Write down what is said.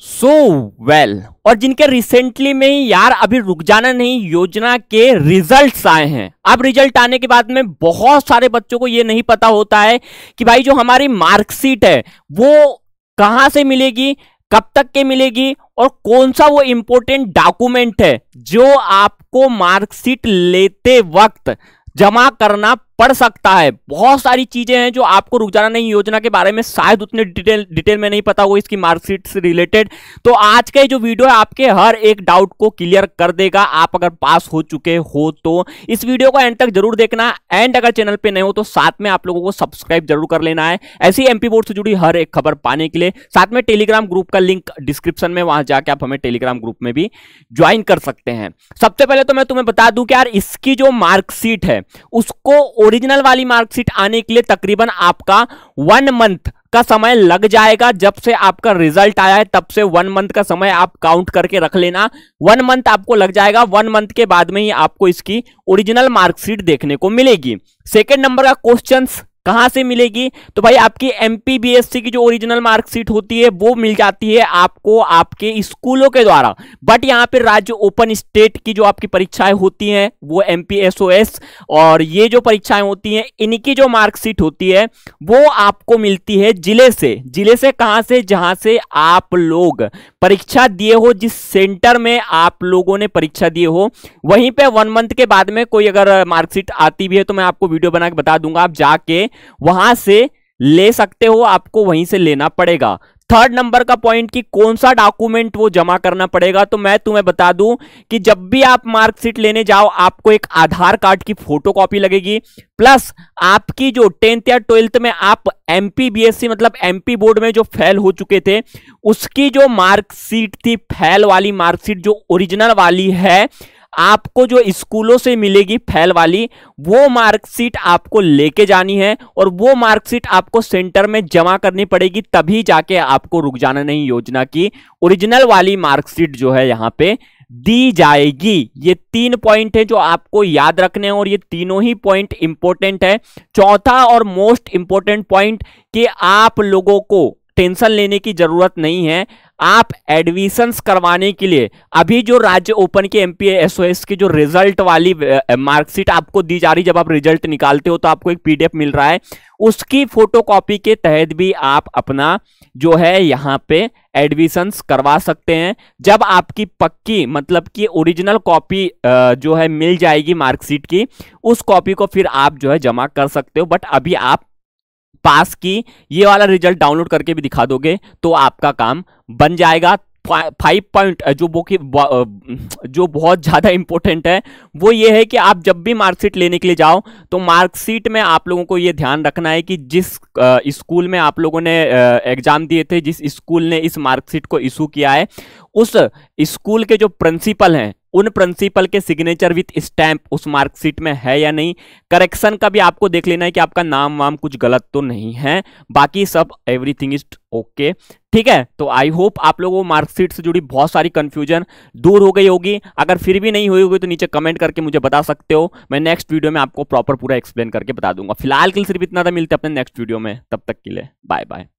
सो so well well. और जिनके recently में ही यार अभी रुक जाना नहीं योजना के रिजल्ट्स आए हैं अब रिजल्ट आने के बाद में बहुत सारे बच्चों को ये नहीं पता होता है कि भाई जो हमारी मार्कशीट है वो कहाँ से मिलेगी कब तक के मिलेगी और कौन सा वो इंपॉर्टेंट डॉक्यूमेंट है जो आपको मार्कशीट लेते वक्त जमा करना पढ़ सकता है बहुत सारी चीज़ें हैं जो आपको रुकजाना नहीं योजना के बारे में शायद उतने डिटेल डिटेल में नहीं पता होगा इसकी मार्कशीट से रिलेटेड तो आज का जो वीडियो है आपके हर एक डाउट को क्लियर कर देगा आप अगर पास हो चुके हो तो इस वीडियो को एंड तक जरूर देखना एंड अगर चैनल पर नए हो तो साथ में आप लोगों को सब्सक्राइब जरूर कर लेना है ऐसी एमपी बोर्ड से जुड़ी हर एक खबर पाने के लिए साथ में टेलीग्राम ग्रुप का लिंक डिस्क्रिप्शन में वहां जाके आप हमें टेलीग्राम ग्रुप में भी ज्वाइन कर सकते हैं सबसे पहले तो मैं तुम्हें बता दूं कि यार इसकी जो मार्कशीट है उसको ओरिजिनल वाली मार्कशीट आने के लिए तकरीबन आपका वन मंथ का समय लग जाएगा जब से आपका रिजल्ट आया है तब से वन मंथ का समय आप काउंट करके रख लेना वन मंथ आपको लग जाएगा वन मंथ के बाद में ही आपको इसकी ओरिजिनल मार्कशीट देखने को मिलेगी सेकेंड नंबर का क्वेश्चन कहाँ से मिलेगी तो भाई आपकी एम की जो ओरिजिनल मार्कशीट होती है वो मिल जाती है आपको आपके स्कूलों के द्वारा बट यहाँ पर राज्य ओपन स्टेट की जो आपकी परीक्षाएं होती हैं वो एम और ये जो परीक्षाएं होती हैं इनकी जो मार्कशीट होती है वो आपको मिलती है जिले से जिले से कहाँ से जहाँ से आप लोग परीक्षा दिए हो जिस सेंटर में आप लोगों ने परीक्षा दिए हो वहीं पे वन मंथ के बाद में कोई अगर मार्कशीट आती भी है तो मैं आपको वीडियो बना के बता दूंगा आप जाके वहां से ले सकते हो आपको वहीं से लेना पड़ेगा थर्ड नंबर का पॉइंट कि कौन सा डॉक्यूमेंट वो जमा करना पड़ेगा तो मैं तुम्हें बता दूं कि जब भी आप मार्कशीट लेने जाओ आपको एक आधार कार्ड की फोटो कॉपी लगेगी प्लस आपकी जो टेंथ या ट्वेल्थ में आप एम बीएससी मतलब एमपी बोर्ड में जो फेल हो चुके थे उसकी जो मार्कशीट थी फेल वाली मार्कशीट जो ओरिजिनल वाली है आपको जो स्कूलों से मिलेगी फैल वाली वो मार्कशीट आपको लेके जानी है और वो मार्कशीट आपको सेंटर में जमा करनी पड़ेगी तभी जाके आपको रुक जाना नहीं योजना की ओरिजिनल वाली मार्कशीट जो है यहाँ पे दी जाएगी ये तीन पॉइंट है जो आपको याद रखने हैं और ये तीनों ही पॉइंट इंपॉर्टेंट है चौथा और मोस्ट इंपॉर्टेंट पॉइंट कि आप लोगों को टेंशन लेने की ज़रूरत नहीं है आप एडमिशंस करवाने के लिए अभी जो राज्य ओपन के एम पी की जो रिजल्ट वाली मार्कशीट आपको दी जा रही जब आप रिजल्ट निकालते हो तो आपको एक पीडीएफ मिल रहा है उसकी फोटोकॉपी के तहत भी आप अपना जो है यहाँ पे एडमिशंस करवा सकते हैं जब आपकी पक्की मतलब कि ओरिजिनल कॉपी जो है मिल जाएगी मार्कशीट की उस कॉपी को फिर आप जो है जमा कर सकते हो बट अभी आप पास की ये वाला रिजल्ट डाउनलोड करके भी दिखा दोगे तो आपका काम बन जाएगा फाइव पॉइंट जो वो कि जो बहुत ज़्यादा इंपॉर्टेंट है वो ये है कि आप जब भी मार्कशीट लेने के लिए जाओ तो मार्कशीट में आप लोगों को ये ध्यान रखना है कि जिस स्कूल में आप लोगों ने एग्ज़ाम दिए थे जिस स्कूल ने इस मार्कशीट को इशू किया है उस स्कूल के जो प्रिंसिपल हैं उन प्रिंसिपल के सिग्नेचर विथ स्टैंप उस मार्कशीट में है या नहीं करेक्शन का भी आपको देख लेना है कि आपका नाम वाम कुछ गलत तो नहीं है बाकी सब एवरीथिंग इज ओके ठीक है तो आई होप आप लोगों को मार्कशीट से जुड़ी बहुत सारी कन्फ्यूजन दूर हो गई होगी अगर फिर भी नहीं हुई होगी तो नीचे कमेंट करके मुझे बता सकते हो मैं नेक्स्ट वीडियो में आपको प्रॉपर पूरा एक्सप्लेन करके बता दूंगा फिलहाल के लिए सिर्फ इतना था मिलते अपने नेक्स्ट वीडियो में तब तक के लिए बाय बाय